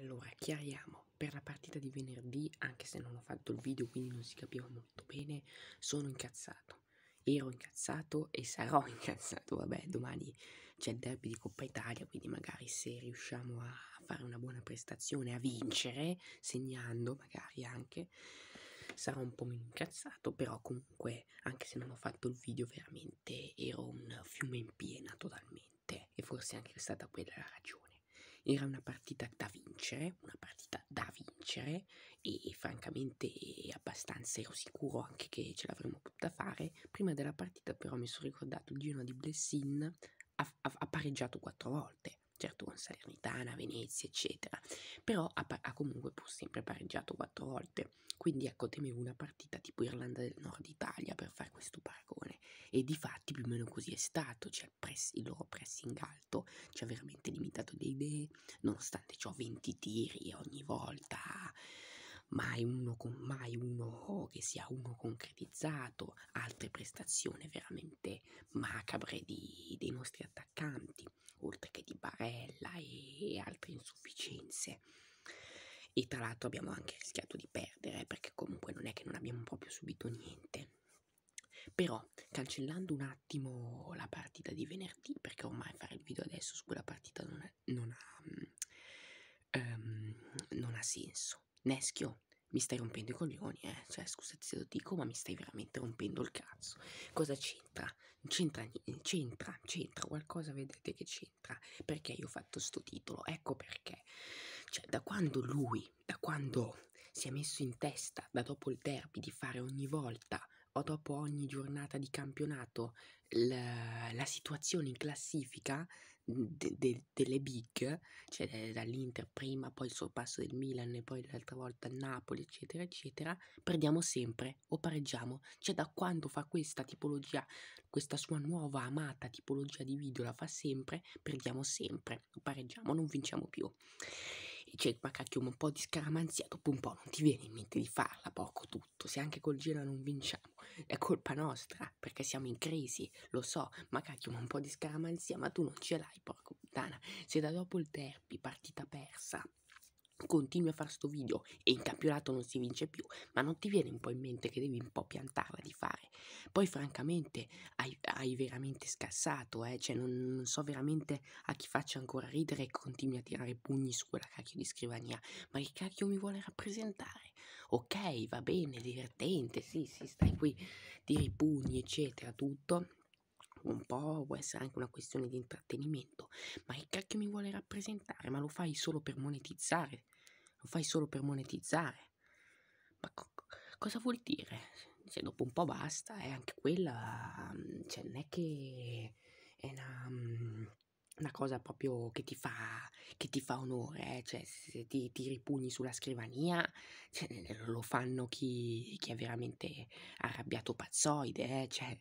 Allora, chiariamo, per la partita di venerdì, anche se non ho fatto il video quindi non si capiva molto bene, sono incazzato. Ero incazzato e sarò incazzato, vabbè, domani c'è il derby di Coppa Italia, quindi magari se riusciamo a fare una buona prestazione, a vincere, segnando magari anche, sarò un po' meno incazzato, però comunque, anche se non ho fatto il video, veramente ero un fiume in piena totalmente, e forse anche è stata quella la ragione. Era una partita da vincere, una partita da vincere e francamente abbastanza ero sicuro anche che ce l'avremmo potuta fare. Prima della partita però mi sono ricordato il Girona di Blessin ha, ha, ha pareggiato quattro volte certo con Salernitana, Venezia, eccetera, però ha, ha, comunque pur sempre pareggiato quattro volte, quindi ecco temevo una partita tipo Irlanda del Nord Italia per fare questo e di fatti più o meno così è stato, cioè il, press, il loro pressing alto ci ha veramente limitato le idee, nonostante ciò 20 tiri ogni volta, mai uno, con, mai uno che sia uno concretizzato, altre prestazioni veramente macabre di, dei nostri attaccanti, oltre che di Barella e, e altre insufficienze e tra l'altro abbiamo anche rischiato di perdere perché comunque non è che non abbiamo proprio subito niente però cancellando un attimo la partita di venerdì perché ormai fare il video adesso su quella partita non, è, non, ha, um, non ha senso Neschio mi stai rompendo i coglioni eh cioè scusate se lo dico ma mi stai veramente rompendo il cazzo cosa c'entra? c'entra c'entra c'entra qualcosa vedete che c'entra perché io ho fatto sto titolo ecco perché cioè da quando lui da quando si è messo in testa da dopo il derby di fare ogni volta o dopo ogni giornata di campionato la, la situazione in classifica mhmm, de, de, delle big, cioè dall'Inter prima, poi il sorpasso del Milan e poi l'altra volta Napoli, eccetera, eccetera, perdiamo sempre o pareggiamo. Cioè da quando fa questa tipologia, questa sua nuova amata tipologia di video, la fa sempre, perdiamo sempre o pareggiamo, non vinciamo più. Cioè, ma cacchio, un po' di scaramanzia dopo un po' non ti viene in mente di farla, poco tutto. Se anche col giro non vinciamo, è colpa nostra, perché siamo in crisi, lo so, ma cacchio, ma un po' di scaramanzia, ma tu non ce l'hai, porco puttana. Se da dopo il derby, partita persa, continui a fare sto video e in campionato non si vince più, ma non ti viene un po' in mente che devi un po' piantarla di fare. Poi francamente hai, hai veramente scassato, eh? cioè non, non, so veramente a chi faccia ancora ridere e continui a tirare pugni su quella cacchio di scrivania, ma che cacchio mi vuole rappresentare? Ok, va bene, divertente, sì, sì, stai qui, tiri pugni, eccetera, tutto un po' può essere anche una questione di intrattenimento, ma che cacchio mi vuole rappresentare? Ma lo fai solo per monetizzare lo fai solo per monetizzare. Ma co cosa vuol dire? Se dopo un po' basta, è eh, anche quella, mm, cioè non è che è una, mm, una cosa proprio che ti fa, che ti fa onore, eh? cioè se ti, ti ripugni sulla scrivania cioè, lo fanno chi, chi, è veramente arrabbiato pazzoide, eh? cioè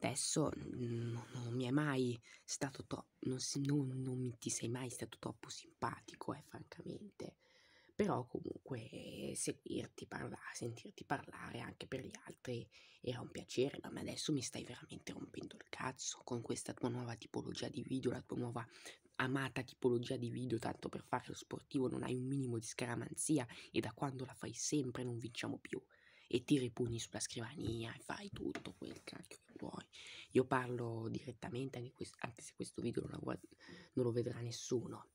adesso mm, non, non, mi è mai stato troppo, non, non, non, ti sei mai stato troppo simpatico, eh, francamente però comunque eh, seguirti, parlare, sentirti parlare anche per gli altri era un piacere, ma adesso mi stai veramente rompendo il cazzo con questa tua nuova tipologia di video, la tua nuova amata tipologia di video, tanto per fare lo sportivo non hai un minimo di scaramanzia e da quando la fai sempre non vinciamo più. E tiri i pugni sulla scrivania e fai tutto quel cacchio che vuoi. Io parlo direttamente, anche, anche se questo video non lo, non lo vedrà nessuno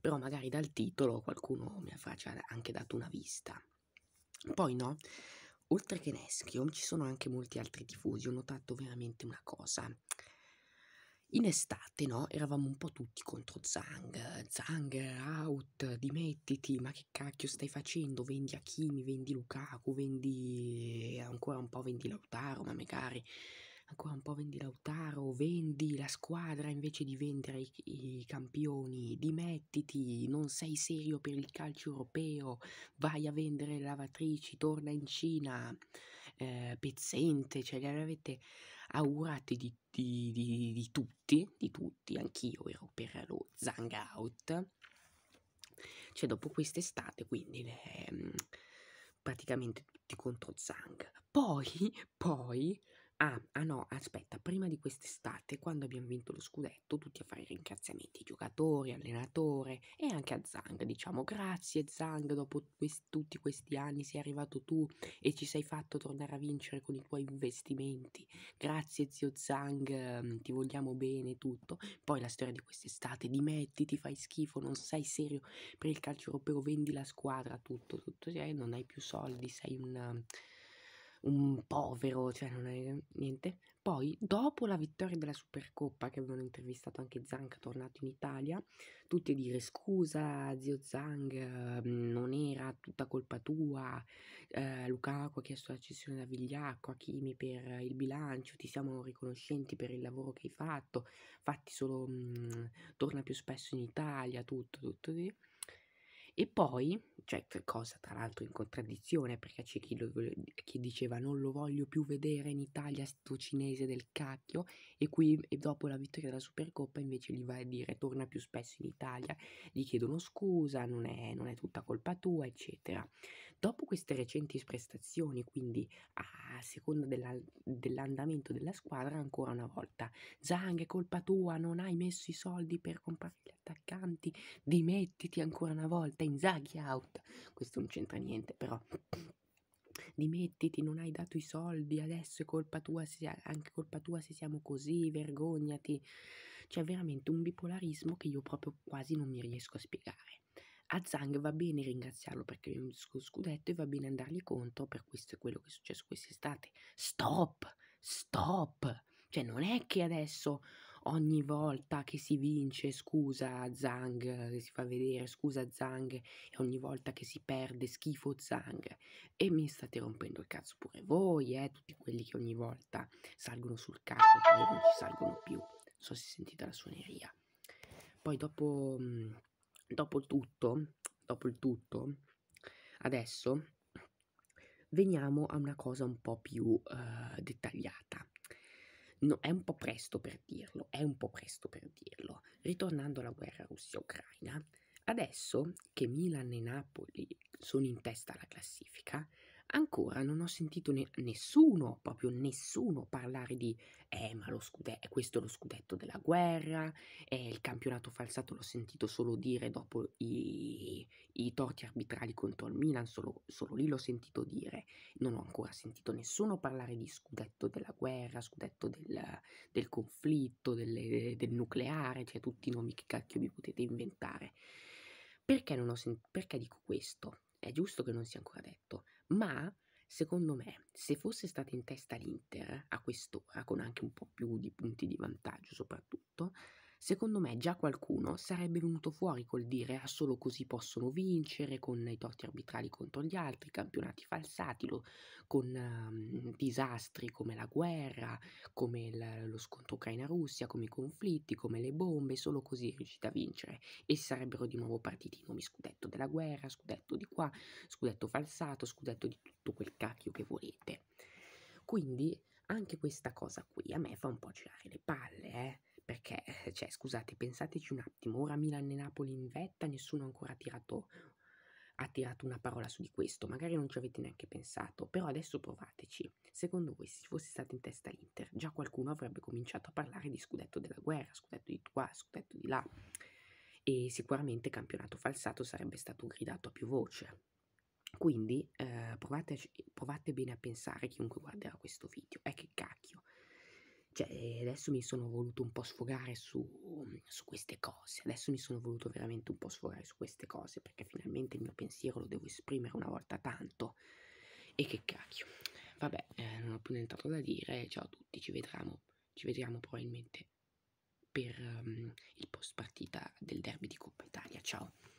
però magari dal titolo qualcuno mi ha anche dato una vista. Poi no, oltre che Neschio ci sono anche molti altri tifosi, ho notato veramente una cosa. In estate, no, eravamo un po' tutti contro Zang, Zang out, dimettiti, ma che cacchio stai facendo? Vendi Akimi, vendi Lukaku, vendi ancora un po', vendi Lautaro, ma magari ancora un po' vendi Lautaro, vendi la squadra invece di vendere i, i, campioni, dimettiti, non sei serio per il calcio europeo, vai a vendere le lavatrici, torna in Cina, eh, pezzente, cioè li avete augurati di, di, di, di tutti, di tutti, anch'io ero per lo Zang Out. Cioè dopo quest'estate quindi le, mm, praticamente tutti contro Zang. Poi, poi Ah, ah no, aspetta, prima di quest'estate, quando abbiamo vinto lo scudetto, tutti a fare ringraziamenti ai giocatori, allenatore e anche a Zang. Diciamo grazie Zang, dopo quest- tutti questi anni sei arrivato tu e ci sei fatto tornare a vincere con i tuoi investimenti. Grazie zio Zang, mm, ti vogliamo bene tutto. Poi la storia di quest'estate, dimetti, ti fai schifo, non sei serio per il calcio europeo, vendi la squadra, tutto, tutto, eh, non hai più soldi, sei un un povero, cioè non è niente. Poi, dopo la vittoria della Supercoppa, che avevano intervistato anche Zang, tornato in Italia, tutti a dire scusa, zio Zang, ehm, non era tutta colpa tua, eh, Lukaku ha chiesto la cessione da Vigliacco, Hakimi per il bilancio, ti siamo riconoscenti per il lavoro che hai fatto, fatti solo, mh, mm, torna più spesso in Italia, tutto, tutto. tutto. E poi, cioè, cosa tra l'altro in contraddizione, perché c'è chi, lo, chi diceva non lo voglio più vedere in Italia, sto cinese del cacchio, e qui e dopo la vittoria della Supercoppa invece gli va a dire torna più spesso in Italia, gli chiedono scusa, non è, non è tutta colpa tua, eccetera. Dopo queste recenti prestazioni, quindi a seconda della, dell'andamento della squadra, ancora una volta, Zhang è colpa tua, non hai messo i soldi per comprare gli attaccanti, dimettiti ancora una volta, Inzaghi out. Questo non c'entra niente, però dimettiti, non hai dato i soldi, adesso è colpa tua, se, anche colpa tua se siamo così, vergognati. C'è veramente un bipolarismo che io proprio quasi non mi riesco a spiegare a Zang va bene ringraziarlo perché è un scudetto e va bene andargli contro per questo è quello che è successo quest'estate. Stop! Stop! Cioè non è che adesso ogni volta che si vince scusa Zang, che si fa vedere scusa Zang e ogni volta che si perde schifo Zang. E mi state rompendo il cazzo pure voi, eh, tutti quelli che ogni volta salgono sul carro e poi non ci salgono più. Non so se sentite la suoneria. Poi dopo... Mh, dopo il tutto, dopo il tutto, adesso veniamo a una cosa un po' più uh, dettagliata. No, è un po' presto per dirlo, è un po' presto per dirlo. Ritornando alla guerra Russia-Ucraina, adesso che Milan e Napoli sono in testa alla classifica, ancora non ho sentito ne- nessuno, proprio nessuno parlare di eh ma lo scudetto, eh, questo è lo scudetto della guerra, eh, il campionato falsato l'ho sentito solo dire dopo i, i torti arbitrali contro il Milan, solo, solo lì l'ho sentito dire, non ho ancora sentito nessuno parlare di scudetto della guerra, scudetto del, del conflitto, delle, del nucleare, cioè tutti i nomi che cacchio vi potete inventare. Perché, sen- perché dico questo? È giusto che non sia ancora detto, ma secondo me se fosse stata in testa l'Inter a quest'ora, eh, con anche un po' più di punti di vantaggio soprattutto, Secondo me già qualcuno sarebbe venuto fuori col dire ah, solo così possono vincere con i torti arbitrali contro gli altri, campionati falsati, lo, con um, disastri come la guerra, come il, lo scontro Ucraina-Russia, come i conflitti, come le bombe, solo così è riuscita a vincere e sarebbero di nuovo partiti i nomi scudetto della guerra, scudetto di qua, scudetto falsato, scudetto di tutto quel cacchio che volete. Quindi anche questa cosa qui a me fa un po' girare le palle, eh perché, eh, cioè, scusate, pensateci un attimo, ora Milan e Napoli in vetta, nessuno ancora ha tirato, ha tirato una parola su di questo, magari non ci avete neanche pensato, però adesso provateci. Secondo voi, se ci fosse stata in testa Inter, già qualcuno avrebbe cominciato a parlare di scudetto della guerra, scudetto di qua, scudetto di là, e sicuramente campionato falsato sarebbe stato gridato a più voce. Quindi eh, provate, provate bene a pensare, chiunque guarderà questo video, è eh, che cacchio, cioè, eh, adesso mi sono voluto un po' sfogare su, mm, su, queste cose, adesso mi sono voluto veramente un po' sfogare su queste cose perché finalmente il mio pensiero lo devo esprimere una volta tanto. E che cacchio. Vabbè, eh, non ho più nient'altro da dire, ciao a tutti, ci vedremo, ci vedremo probabilmente per um, il post partita del derby di Coppa Italia, ciao.